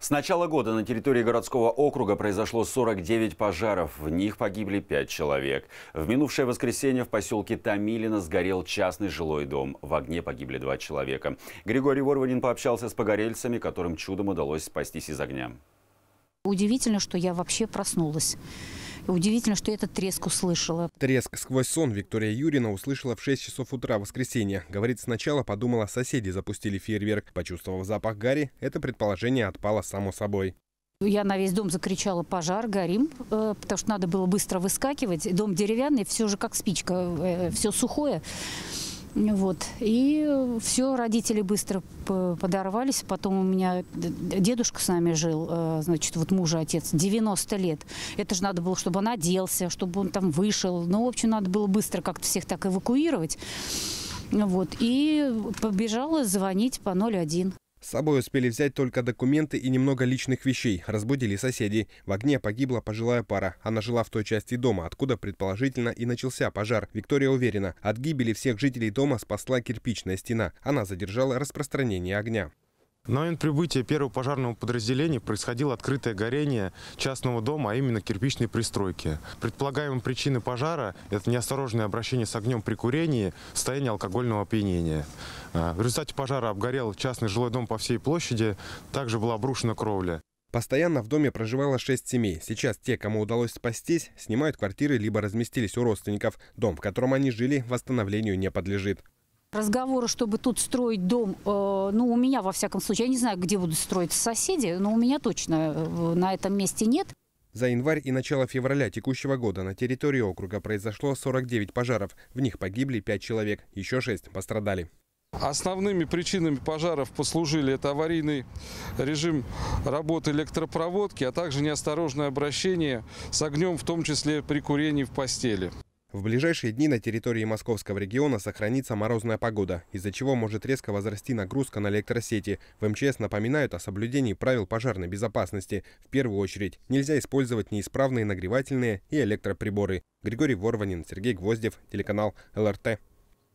С начала года на территории городского округа произошло 49 пожаров. В них погибли 5 человек. В минувшее воскресенье в поселке Тамилина сгорел частный жилой дом. В огне погибли 2 человека. Григорий Ворванин пообщался с погорельцами, которым чудом удалось спастись из огня. Удивительно, что я вообще проснулась удивительно, что этот треск услышала. Треск сквозь сон Виктория Юрина услышала в 6 часов утра воскресенья. Говорит, сначала подумала, соседи запустили фейерверк. Почувствовав запах гари, это предположение отпало само собой. Я на весь дом закричала «пожар, горим», э, потому что надо было быстро выскакивать. Дом деревянный, все же как спичка, э, все сухое. Вот. И все, родители быстро подорвались. Потом у меня дедушка с нами жил, э, значит, вот мужа отец, 90 лет. Это же надо было, чтобы он оделся, чтобы он там вышел. Ну, в общем, надо было быстро как-то всех так эвакуировать. Вот. И побежала звонить по 01. С собой успели взять только документы и немного личных вещей, разбудили соседей. В огне погибла пожилая пара. Она жила в той части дома, откуда, предположительно, и начался пожар. Виктория уверена, от гибели всех жителей дома спасла кирпичная стена. Она задержала распространение огня. На момент прибытия первого пожарного подразделения происходило открытое горение частного дома, а именно кирпичной пристройки. Предполагаемой причиной пожара – это неосторожное обращение с огнем при курении, состояние алкогольного опьянения. А, в результате пожара обгорел частный жилой дом по всей площади, также была обрушена кровля. Постоянно в доме проживало шесть семей. Сейчас те, кому удалось спастись, снимают квартиры либо разместились у родственников. Дом, в котором они жили, восстановлению не подлежит. Разговоры, чтобы тут строить дом, э, ну, у меня, во всяком случае, я не знаю, где будут строиться соседи, но у меня точно э, на этом месте нет. За январь и начало февраля текущего года на территории округа произошло 49 пожаров. В них погибли 5 человек, еще 6 пострадали. Основными причинами пожаров послужили это аварийный режим работы электропроводки, а также неосторожное обращение с огнем, в том числе при курении в постели. В ближайшие дни на территории московского региона сохранится морозная погода, из-за чего может резко возрасти нагрузка на электросети. В МЧС напоминают о соблюдении правил пожарной безопасности. В первую очередь, нельзя использовать неисправные нагревательные и электроприборы. Григорий Ворванин, Сергей Гвоздев, телеканал ЛРТ.